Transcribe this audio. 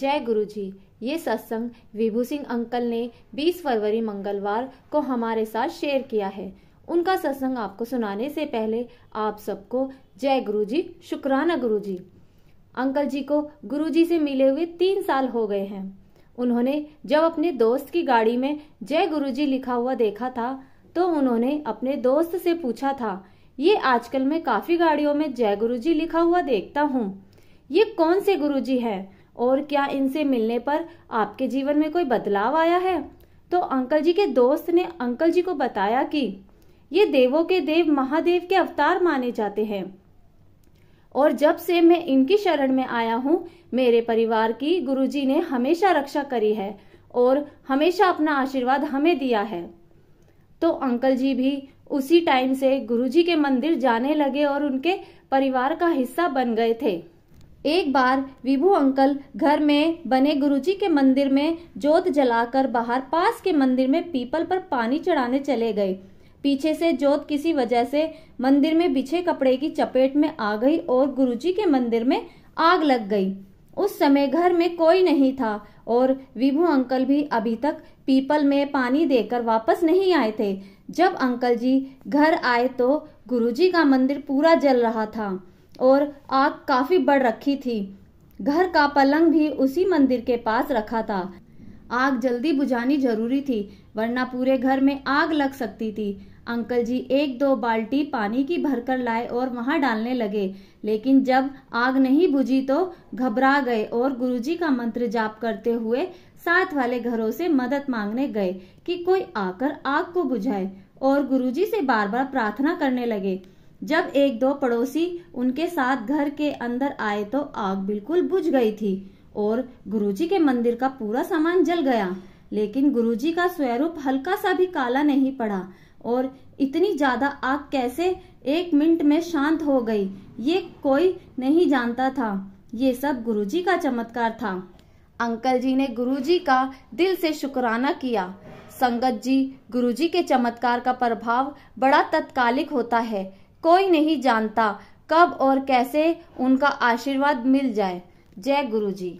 जय गुरुजी ये सत्संग विभू सिंह अंकल ने 20 फरवरी मंगलवार को हमारे साथ शेयर किया है उनका सत्संग आपको सुनाने से पहले आप सबको जय गुरुजी शुक्राना गुरुजी अंकल जी को गुरुजी से मिले हुए तीन साल हो गए हैं उन्होंने जब अपने दोस्त की गाड़ी में जय गुरुजी लिखा हुआ देखा था तो उन्होंने अपने दोस्त से पूछा था ये आजकल मैं काफी गाड़ियों में जय जी लिखा हुआ देखता हूँ ये कौन से जी है और क्या इनसे मिलने पर आपके जीवन में कोई बदलाव आया है तो अंकल जी के दोस्त ने अंकल जी को बताया कि ये देवों के देव महादेव के अवतार माने जाते हैं और जब से मैं इनकी शरण में आया हूँ मेरे परिवार की गुरुजी ने हमेशा रक्षा करी है और हमेशा अपना आशीर्वाद हमें दिया है तो अंकल जी भी उसी टाइम से गुरुजी के मंदिर जाने लगे और उनके परिवार का हिस्सा बन गए थे एक बार विभू अंकल घर में बने गुरुजी के मंदिर में जोत जलाकर बाहर पास के मंदिर में पीपल पर पानी चढ़ाने चले गए पीछे से जोत किसी वजह से मंदिर में बिछे कपड़े की चपेट में आ गई और गुरुजी के मंदिर में आग लग गई उस समय घर में कोई नहीं था और विभू अंकल भी अभी तक पीपल में पानी देकर वापस नहीं आए थे जब अंकल जी घर आए तो गुरुजी का मंदिर पूरा जल रहा था और आग काफी बढ़ रखी थी घर का पलंग भी उसी मंदिर के पास रखा था आग जल्दी बुझानी जरूरी थी वरना पूरे घर में आग लग सकती थी अंकल जी एक दो बाल्टी पानी की भरकर लाए और वहां डालने लगे लेकिन जब आग नहीं बुझी तो घबरा गए और गुरुजी का मंत्र जाप करते हुए साथ वाले घरों से मदद मांगने गए कि कोई आकर आग को बुझाए और गुरुजी से बार बार प्रार्थना करने लगे जब एक दो पड़ोसी उनके साथ घर के अंदर आए तो आग बिल्कुल बुझ गई थी और गुरुजी के मंदिर का पूरा सामान जल गया लेकिन गुरुजी का स्वरूप हल्का सा भी काला नहीं पड़ा और इतनी ज्यादा आग कैसे एक मिनट में शांत हो गई ये कोई नहीं जानता था ये सब गुरुजी का चमत्कार था अंकल जी ने गुरुजी का दिल से शुक्राना किया संगत जी गुरुजी के चमत्कार का प्रभाव बड़ा तत्कालिक होता है कोई नहीं जानता कब और कैसे उनका आशीर्वाद मिल जाए जय गुरु जी